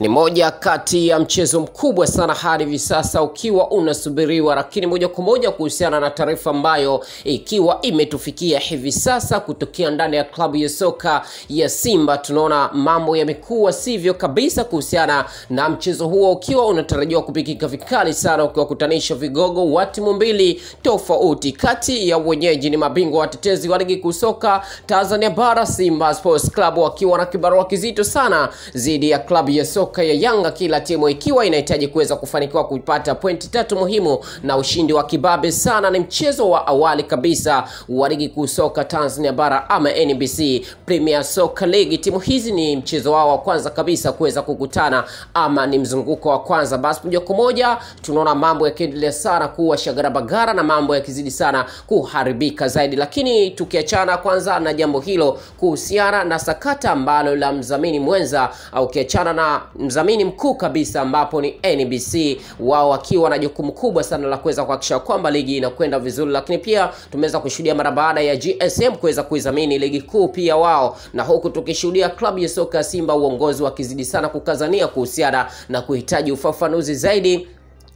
Ni moja kati ya mchezo mkubwa sana hadi hivi sasa ukiwa unasubiriwa, lakini moja kwa moja kuhusiana na taarifa ambayo ikiwa imetufikia hivi sasa kutokea ndani ya klabu ya soka ya Simba, tunaona mambo yamekuwa sivyo kabisa kuhusiana na mchezo huo ukiwa unatarajiwa kupikika vikali sana, ukiwakutanisha vigogo wa timu mbili tofauti. Kati ya wenyeji ni mabingwa watetezi wa ligi kuu soka Tanzania Bara, Simba Sports Club wakiwa na kibarua kizito sana dhidi ya klabu ya soka soka ya Yanga, kila timu ikiwa inahitaji kuweza kufanikiwa kupata pointi tatu muhimu na ushindi wa kibabe sana. Ni mchezo wa awali kabisa wa ligi kuu soka Tanzania bara ama NBC Premier Soccer League. Timu hizi ni mchezo wao wa kwanza kabisa kuweza kukutana ama ni mzunguko wa kwanza. Basi moja kwa moja tunaona mambo yakiendelea sana kuwa shagarabagara na mambo yakizidi sana kuharibika zaidi, lakini tukiachana kwanza na jambo hilo kuhusiana na sakata ambalo la mzamini mwenza, au ukiachana na mdhamini mkuu kabisa ambapo ni NBC, wao wakiwa na jukumu kubwa sana la kuweza kuhakikisha kwamba ligi inakwenda vizuri, lakini pia tumeweza kushuhudia mara baada ya GSM kuweza kuidhamini ligi kuu pia wao, na huku tukishuhudia klabu ya soka ya Simba uongozi wakizidi sana kukazania kuhusiana na kuhitaji ufafanuzi zaidi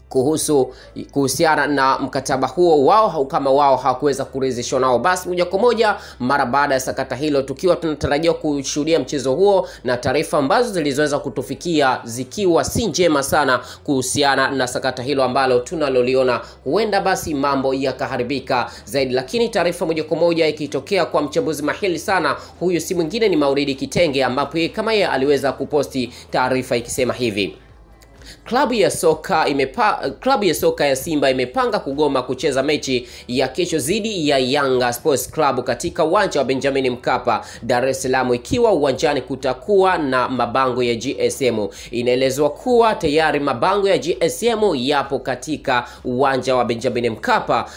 kuhusu kuhusiana na mkataba huo wao kama wao hawakuweza kuridhishwa nao, basi moja kwa moja mara baada ya sakata hilo, tukiwa tunatarajia kushuhudia mchezo huo na taarifa ambazo zilizoweza kutufikia zikiwa si njema sana kuhusiana na sakata hilo ambalo tunaloliona, huenda basi mambo yakaharibika zaidi. Lakini taarifa moja kwa moja ikitokea kwa mchambuzi mahili sana, huyu si mwingine ni Mauridi Kitenge, ambapo kama yeye aliweza kuposti taarifa ikisema hivi Klabu ya soka imepa, klabu ya soka ya Simba imepanga kugoma kucheza mechi ya kesho dhidi ya Yanga Sports Club katika uwanja wa Benjamin Mkapa, Dar es Salaam, ikiwa uwanjani kutakuwa na mabango ya GSM. Inaelezwa kuwa tayari mabango ya GSM yapo katika uwanja wa Benjamin Mkapa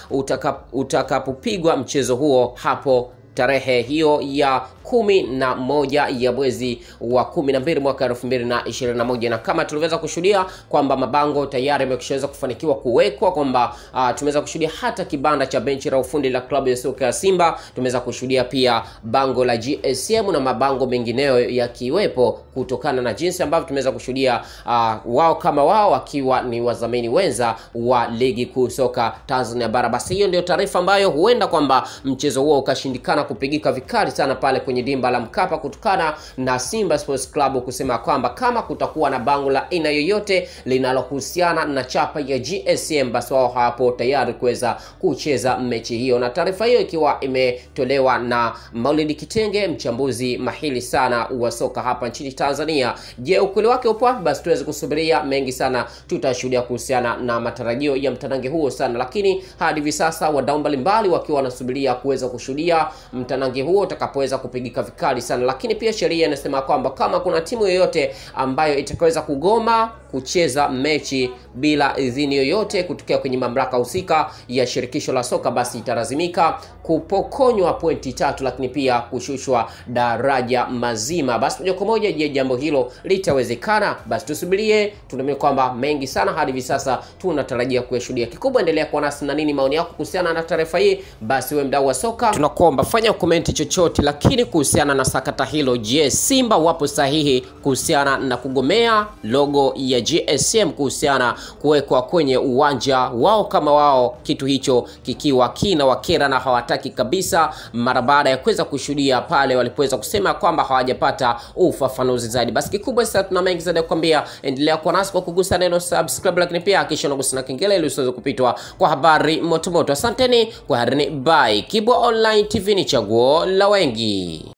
utakapopigwa mchezo huo hapo tarehe hiyo ya kumi na moja ya mwezi wa kumi na mbili mwaka elfu mbili na ishirini na moja na kama tulivyoweza kushuhudia kwamba mabango tayari yameshaweza kufanikiwa kuwekwa kwamba uh, tumeweza kushuhudia hata kibanda cha benchi la ufundi la klabu ya soka ya Simba, tumeweza kushuhudia pia bango la GSM na mabango mengineyo yakiwepo kutokana na jinsi ambavyo tumeweza kushuhudia uh, wao kama wao wakiwa ni wadhamini wenza wa ligi kuu soka Tanzania bara. Basi hiyo ndio taarifa ambayo huenda kwamba mchezo huo ukashindikana kupigika vikali sana pale kwenye kwenye dimba la Mkapa kutokana na Simba Sports Club kusema kwamba kama kutakuwa na bango la aina yoyote linalohusiana na chapa ya GSM, basi wao hapo tayari kuweza kucheza mechi hiyo, na taarifa hiyo ikiwa imetolewa na Maulidi Kitenge, mchambuzi mahili sana wa soka hapa nchini Tanzania. Je, ukweli wake upo Basi tuweze kusubiria mengi sana, tutashuhudia kuhusiana na matarajio ya mtanange huo sana, lakini hadi hivi sasa wadau mbalimbali wakiwa wanasubiria kuweza kushuhudia mtanange huo utakapoweza kupiga wataadhibika vikali sana, lakini pia sheria inasema kwamba kama kuna timu yoyote ambayo itakaweza kugoma kucheza mechi bila idhini yoyote kutokea kwenye mamlaka husika ya shirikisho la soka, basi italazimika kupokonywa pointi tatu, lakini pia kushushwa daraja mazima. Basi moja kwa moja, je, jambo hilo litawezekana? Basi tusubirie, tunaamini kwamba mengi sana hadi hivi sasa tunatarajia kuyashuhudia. Kikubwa, endelea kuwa nasi na nini maoni yako kuhusiana na taarifa hii. Basi wewe mdau wa soka, tunakuomba fanya komenti chochote, lakini kuhusiana na sakata hilo. Je, Simba wapo sahihi kuhusiana na kugomea logo ya GSM kuhusiana kuwekwa kwenye uwanja wao kama wao, kitu hicho kikiwa kina wakera na hawataki kabisa, mara baada ya kuweza kushuhudia pale walipoweza kusema kwamba hawajapata ufafanuzi zaidi. Basi kikubwa sasa, tuna mengi zaidi ya kukwambia, endelea kuwa nasi kwa kugusa neno subscribe, lakini pia kisha unagusa na kengele ili usiweze kupitwa kwa habari motomoto. Asanteni, kwaherini, bye. Kibwa Online TV ni chaguo la wengi.